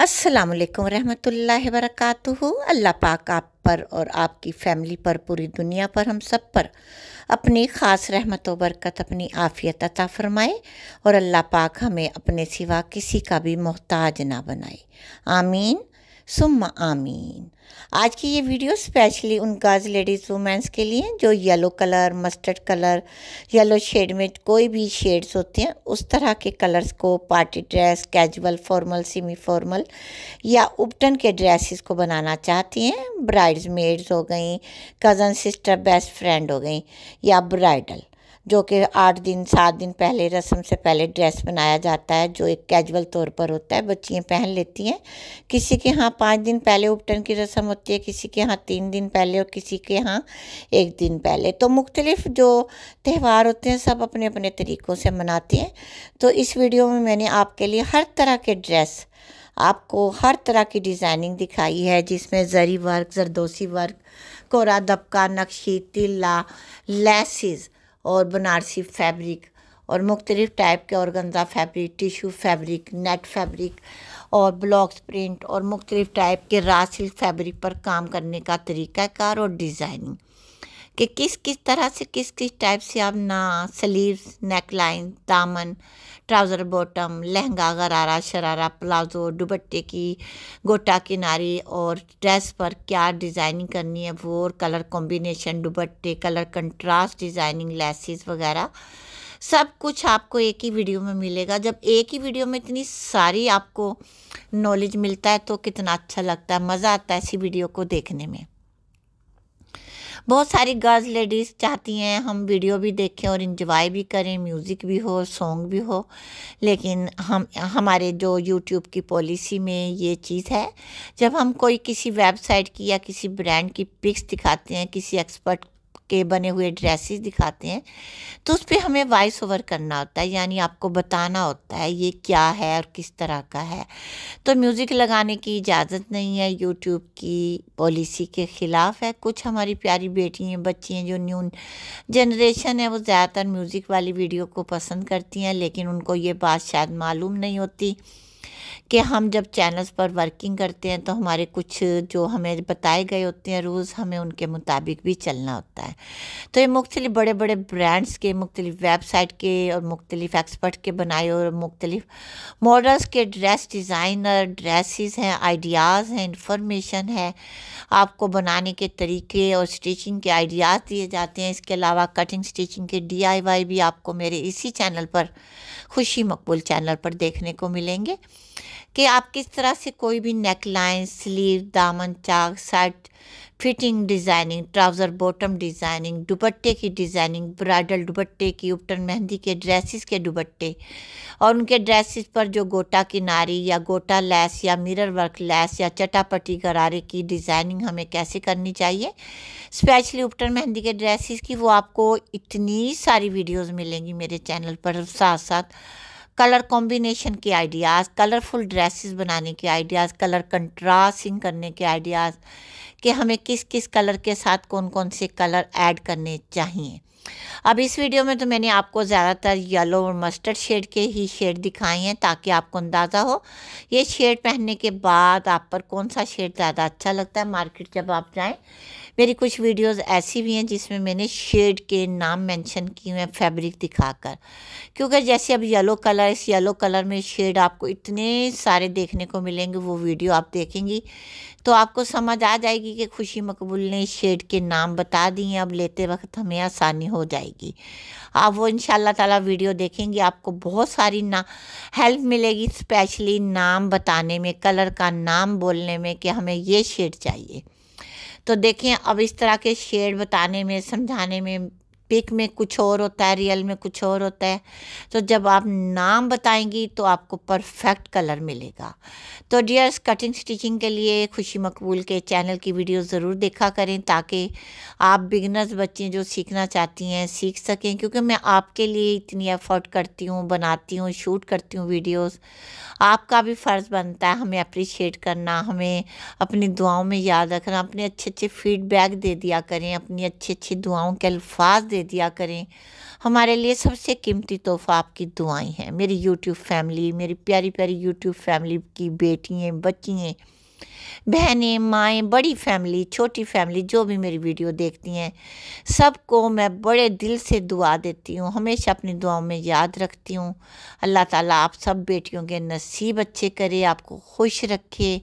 असलकम रहमतुल्लाहि वरकatuhu अल्लाह पाक आप पर और आपकी फ़ैमिली पर पूरी दुनिया पर हम सब पर अपनी ख़ास रहमत व बरकत अपनी आफ़ियत अता फ़रमाए और अल्लाह पाक हमें अपने सिवा किसी का भी मोहताज ना बनाए आमीन सुम आमीन आज की ये वीडियो स्पेशली उन गर्ल्स लेडीज़ वुमेंस के लिए जो yellow colour mustard colour yellow shade में कोई भी शेड्स होते हैं उस तरह के कलर्स को party dress casual formal semi formal या उपटन के ड्रेसेस को बनाना चाहती हैं ब्राइड्स मेड्स हो गई कज़न सिस्टर बेस्ट फ्रेंड हो गई या ब्राइडल जो कि आठ दिन सात दिन पहले रस्म से पहले ड्रेस बनाया जाता है जो एक कैजुअल तौर पर होता है बच्चियाँ पहन लेती हैं किसी के यहाँ पाँच दिन पहले उपटन की रस्म होती है किसी के यहाँ तीन दिन पहले और किसी के यहाँ एक दिन पहले तो मुख्तलिफ़ जो त्यौहार होते हैं सब अपने अपने तरीक़ों से मनाते हैं तो इस वीडियो में मैंने आपके लिए हर तरह के ड्रेस आपको हर तरह की डिज़ाइनिंग दिखाई है जिसमें ज़री वर्क जरदोसी वर्क कोरा दबका नक्शी तिल्ला लेसिस और बनारसी फैब्रिक और मुख्तलिफ़ टाइप के organza fabric tissue fabric net fabric और ब्लॉक्स प्रिंट और मुख्तलिफ़ टाइप के रासिल फैब्रिक पर काम करने का तरीक़ाकार और डिज़ाइनिंग कि किस किस तरह से किस किस टाइप से आप ना स्लीव्स नेक लाइन दामन trouser bottom lehenga gharara sharara palazzo दुबट्टे की गोटा किनारी और ड्रेस पर क्या डिज़ाइनिंग करनी है वो और कलर कॉम्बिनेशन दुबट्टे कलर कंट्रास्ट डिज़ाइनिंग लेसिस वगैरह सब कुछ आपको एक ही वीडियो में मिलेगा जब एक ही वीडियो में इतनी सारी आपको नॉलेज मिलता है तो कितना अच्छा लगता है मज़ा आता है ऐसी वीडियो को देखने में बहुत सारी गर्ल्स लेडीज़ चाहती हैं हम वीडियो भी देखें और इंजॉय भी करें म्यूज़िक भी हो सॉन्ग भी हो लेकिन हम हमारे जो यूट्यूब की पॉलिसी में ये चीज़ है जब हम कोई किसी वेबसाइट की या किसी ब्रांड की पिक्स दिखाते हैं किसी एक्सपर्ट के बने हुए ड्रेसेस दिखाते हैं तो उस पर हमें वॉइस ओवर करना होता है यानी आपको बताना होता है ये क्या है और किस तरह का है तो म्यूज़िक लगाने की इजाज़त नहीं है यूट्यूब की पॉलिसी के ख़िलाफ़ है कुछ हमारी प्यारी बेटियाँ बच्चियाँ जो न्यू जनरेशन है वो ज़्यादातर म्यूज़िक वाली वीडियो को पसंद करती हैं लेकिन उनको ये बात शायद मालूम नहीं होती कि हम जब चैनल्स पर वर्किंग करते हैं तो हमारे कुछ जो हमें बताए गए होते हैं रूल्स हमें उनके मुताबिक भी चलना होता है तो ये मुख्तलि बड़े बड़े ब्रांड्स के मुख्तलिफ वेबसाइट के और मुख्तलिफ एक्सपर्ट के बनाए और मुख्तलिफ मॉडल्स के ड्रेस डिज़ाइनर ड्रेसिस हैं आइडियाज़ हैं इंफॉर्मेशन है आपको बनाने के तरीके और स्टिचिंग के आइडियाज़ दिए जाते हैं इसके अलावा कटिंग स्टिचिंग के वाई भी आपको मेरे इसी चैनल पर खुशी मकबूल चैनल पर देखने को मिलेंगे कि आप किस तरह से कोई भी नेक लाइन स्लीव दामन चाक shirt fitting designing trouser bottom designing दुपट्टे की डिज़ाइनिंग ब्राइडल दुपट्टे की उपटन मेहंदी के ड्रेसेस के दुपट्टे और उनके ड्रेसेस पर जो गोटा किनारी या गोटा लैस या मिरर वर्क लैस या चटापटी गरारे की डिज़ाइनिंग हमें कैसे करनी चाहिए स्पेशली उपटन मेहंदी के ड्रेसेस की वो आपको इतनी सारी वीडियोज़ मिलेंगी मेरे चैनल पर साथ साथ कलर कॉम्बिनेशन के आइडियाज़ कलरफुल ड्रेसेस बनाने के आइडियाज़ कलर कंट्रास्टिंग करने के आइडियाज़ कि हमें किस किस कलर के साथ कौन कौन से कलर ऐड करने चाहिए अब इस वीडियो में तो मैंने आपको ज़्यादातर येलो और मस्टर्ड शेड के ही शेड दिखाए हैं ताकि आपको अंदाज़ा हो ये शेड पहनने के बाद आप पर कौन सा शेड ज़्यादा अच्छा लगता है मार्केट जब आप जाएं मेरी कुछ वीडियोस ऐसी भी हैं जिसमें मैंने शेड के नाम मेंशन किए हैं फैब्रिक दिखाकर क्योंकि जैसे अब येलो कलर इस येलो कलर में शेड आपको इतने सारे देखने को मिलेंगे वो वीडियो आप देखेंगी तो आपको समझ आ जाएगी जाएगी कि खुशी मकबूल ने शेड के नाम बता दिए अब लेते वक्त हमें आसानी हो जाएगी आप वो इन ताला वीडियो देखेंगे आपको बहुत सारी ना हेल्प मिलेगी स्पेशली नाम बताने में कलर का नाम बोलने में कि हमें ये शेड चाहिए तो देखें अब इस तरह के शेड बताने में समझाने में पिक में कुछ और होता है रियल में कुछ और होता है तो जब आप नाम बताएंगी तो आपको परफेक्ट कलर मिलेगा तो डियर्स कटिंग स्टिचिंग के लिए खुशी मकबूल के चैनल की वीडियो ज़रूर देखा करें ताकि आप बिगनर्स बच्चे जो सीखना चाहती हैं सीख सकें क्योंकि मैं आपके लिए इतनी एफ़र्ट करती हूँ बनाती हूँ शूट करती हूँ वीडियोज़ आपका भी फ़र्ज़ बनता है हमें अप्रिशिएट करना हमें अपनी दुआओं में याद रखना अपने अच्छे अच्छे फीडबैक दे दिया करें अपनी अच्छी अच्छी दुआओं के अल्फाज दे दे दिया करें हमारे लिए सबसे कीमती तोहफा आपकी दुआएं हैं मेरी यूट्यूब फैमिली मेरी प्यारी प्यारी यूट्यूब फैमिली की बेटियाँ बच्चियाँ बहनें माएँ बड़ी फैमिली छोटी फैमिली जो भी मेरी वीडियो देखती हैं सबको मैं बड़े दिल से दुआ देती हूँ हमेशा अपनी दुआओं में याद रखती हूँ अल्लाह ताला आप सब बेटियों के नसीब अच्छे करे आपको खुश रखे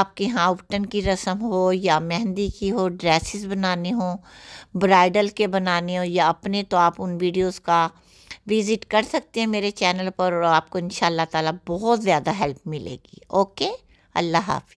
आपके यहाँ उपटन की रस्म हो या मेहंदी की हो ड्रेसेस बनाने हों ब्राइडल के बनाने हों या अपने तो आप उन वीडियोज़ का विज़िट कर सकते हैं मेरे चैनल पर और आपको इन ताला बहुत ज़्यादा हेल्प मिलेगी ओके अल्लाह हाफि